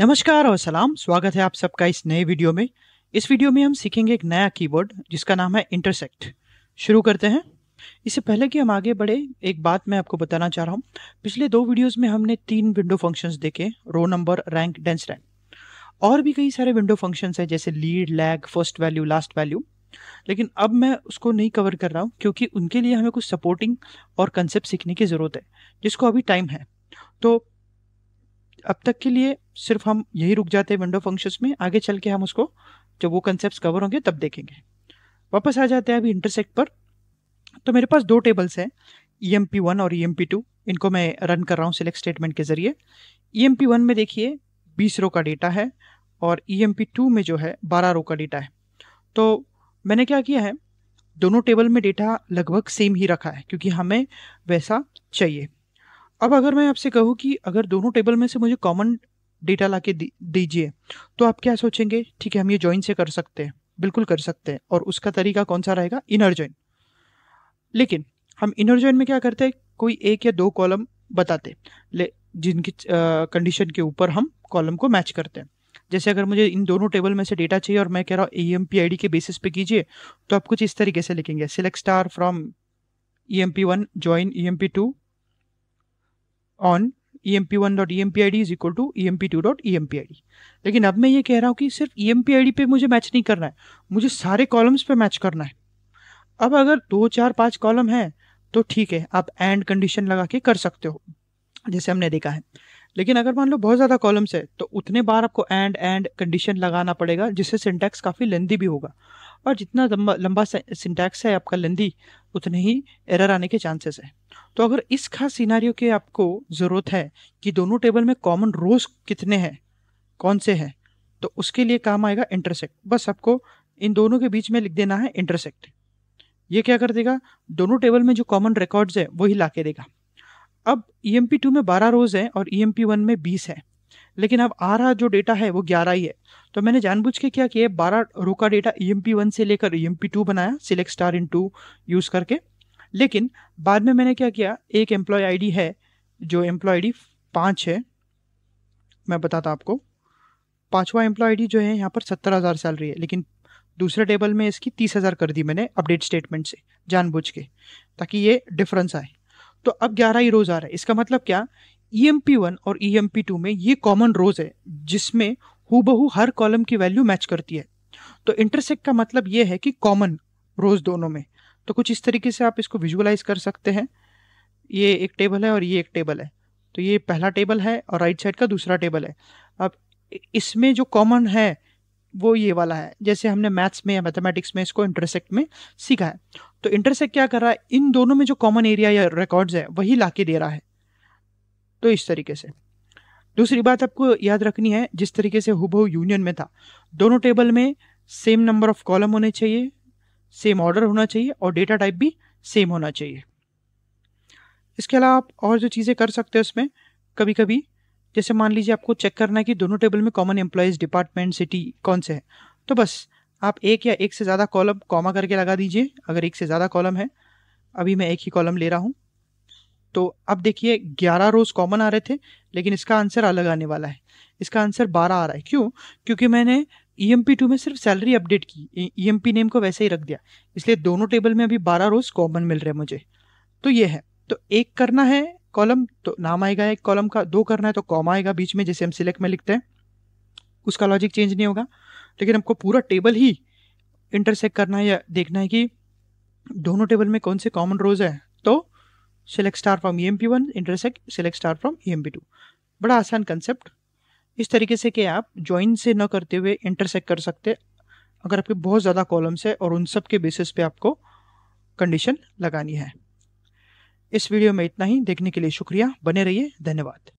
नमस्कार और सलाम स्वागत है आप सबका इस नए वीडियो में इस वीडियो में हम सीखेंगे एक नया कीबोर्ड जिसका नाम है इंटरसेक्ट शुरू करते हैं इससे पहले कि हम आगे बढ़े एक बात मैं आपको बताना चाह रहा हूँ पिछले दो वीडियोस में हमने तीन विंडो फंक्शंस देखे row number rank dense rank और भी कई सारे विंडो फंक्शंस हैं जैसे lead lag first value last value लेकिन अब मैं उसको नहीं कवर कर रहा हूँ क्योंकि उनके लिए हमें कुछ सपोर्टिंग और कंसेप्ट सीखने की ज़रूरत है जिसको अभी टाइम है तो अब तक के लिए सिर्फ हम यही रुक जाते हैं विंडो फंक्शंस में आगे चल के हम उसको जब वो कंसेप्ट कवर होंगे तब देखेंगे वापस आ जाते हैं अभी इंटरसेक्ट पर तो मेरे पास दो टेबल्स हैं ई एम पी वन और ई एम पी टू इनको मैं रन कर रहा हूँ सिलेक्ट स्टेटमेंट के ज़रिए E e M P one में देखिए बीस रो का डेटा है और ई एम पी टू में जो है बारह रो का डेटा है तो मैंने क्या किया है दोनों टेबल में डेटा लगभग सेम ही रखा है क्योंकि हमें वैसा चाहिए अब अगर मैं आपसे कहूँ कि अगर दोनों टेबल में से मुझे कॉमन डेटा ला दीजिए तो आप क्या सोचेंगे ठीक है हम ये ज्वाइन से कर सकते हैं बिल्कुल कर सकते हैं और उसका तरीका कौन सा रहेगा इनर ज्वाइन लेकिन हम इनर ज्वाइन में क्या करते हैं कोई एक या दो कॉलम बताते ले जिनकी कंडीशन के ऊपर हम कॉलम को मैच करते हैं जैसे अगर मुझे इन दोनों टेबल में से डेटा चाहिए और मैं कह रहा हूँ E M P I D के बेसिस पे कीजिए तो आप कुछ इस तरीके से लिखेंगे select star from E M P one join E M P two on emp1.empid e is equal to emp2.empid लेकिन अब मैं ये कह रहा हूँ कि सिर्फ डी e पे मुझे मैच नहीं करना है मुझे सारे कॉलम्स पे मैच करना है अब अगर दो चार पाँच कॉलम हैं तो ठीक है आप एंड कंडीशन लगा के कर सकते हो जैसे हमने देखा है लेकिन अगर मान लो बहुत ज़्यादा कॉलम्स है तो उतने बार आपको एंड एंड कंडीशन लगाना पड़ेगा जिससे सिंटैक्स काफ़ी लेंदी भी होगा और जितना लंबा लंबा सिंटैक्स है आपका लेंदी उतने ही एरर आने के चांसेस है तो अगर इस खास सीनारी के आपको ज़रूरत है कि दोनों टेबल में कॉमन रोज कितने हैं कौन से हैं तो उसके लिए काम आएगा इंटरसेक्ट बस आपको इन दोनों के बीच में लिख देना है इंटरसेक्ट ये क्या कर देगा दोनों टेबल में जो कॉमन रिकॉर्ड्स है वही ला के देगा अब ई एम पी टू में बारह रोज़ हैं और ई एम पी वन में बीस है लेकिन अब आ रहा जो डेटा है वो ग्यारह ही है तो मैंने जानबूझ के क्या किया बारह रो का data E M P one से लेकर ई एम पी टू बनाया select star into use करके लेकिन बाद में मैंने क्या किया एक एम्प्लॉय आई डी है जो एम्प्लॉय आई डी पाँच है मैं बताता आपको पाँचवा एम्प्लॉय आई डी जो है यहाँ पर सत्तर हज़ार सैलरी है लेकिन दूसरे टेबल में इसकी तीस हज़ार कर दी मैंने अपडेट स्टेटमेंट से जानबूझ के ताकि ये डिफरेंस आए तो अब ग्यारह ही रोज आ रहा है इसका मतलब क्या ई एम पी वन और ई एम पी टू में ये कॉमन रोज है जिसमें हु हर कॉलम की वैल्यू मैच करती है तो इंटरसेक्ट का मतलब ये है कि कॉमन रोज दोनों में तो कुछ इस तरीके से आप इसको विजुअलाइज कर सकते हैं ये एक टेबल है और ये एक टेबल है तो ये पहला टेबल है और राइट साइड का दूसरा टेबल है अब इसमें जो कॉमन है वो ये वाला है जैसे हमने मैथ्स में या मैथमेटिक्स में इसको इंटरसेक्ट में सीखा है तो इंटरसेक्ट क्या कर रहा है इन दोनों में जो कॉमन एरिया या रिकॉर्ड्स है वही ला दे रहा है तो इस तरीके से दूसरी बात आपको याद रखनी है जिस तरीके से हुबहू यूनियन में था दोनों टेबल में सेम नंबर ऑफ कॉलम होने चाहिए सेम ऑर्डर होना चाहिए और डेटा टाइप भी सेम होना चाहिए इसके अलावा आप और जो चीज़ें कर सकते हो उसमें कभी कभी जैसे मान लीजिए आपको चेक करना है कि दोनों टेबल में कॉमन एम्प्लॉयज़ डिपार्टमेंट सिटी कौन से है तो बस आप एक या एक से ज़्यादा कॉलम कॉमा करके लगा दीजिए अगर एक से ज़्यादा कॉलम है अभी मैं एक ही कॉलम ले रहा हूँ तो अब देखिए 11 रोज़ कॉमन आ रहे थे लेकिन इसका आंसर अलग आने वाला है इसका आंसर 12 आ रहा है क्यों क्योंकि मैंने ई एम पी टू में सिर्फ सैलरी अपडेट की ई एम पी नेम को वैसे ही रख दिया इसलिए दोनों टेबल में अभी 12 रोज़ कॉमन मिल रहे हैं मुझे तो ये है तो एक करना है कॉलम तो नाम आएगा एक कॉलम का दो करना है तो कॉमा आएगा बीच में जैसे हम सिलेक्ट में लिखते हैं उसका लॉजिक चेंज नहीं होगा लेकिन हमको पूरा टेबल ही इंटरसेक्ट करना है या देखना है कि दोनों टेबल में कौन से कॉमन रोज है तो select star from E M P one intersect select star from E M P two बड़ा आसान कंसेप्ट इस तरीके से कि आप ज्वाइन से न करते हुए इंटरसेक्ट कर सकते अगर आपके बहुत ज़्यादा कॉलम्स है और उन सब के बेसिस पे आपको कंडीशन लगानी है इस वीडियो में इतना ही देखने के लिए शुक्रिया बने रहिए धन्यवाद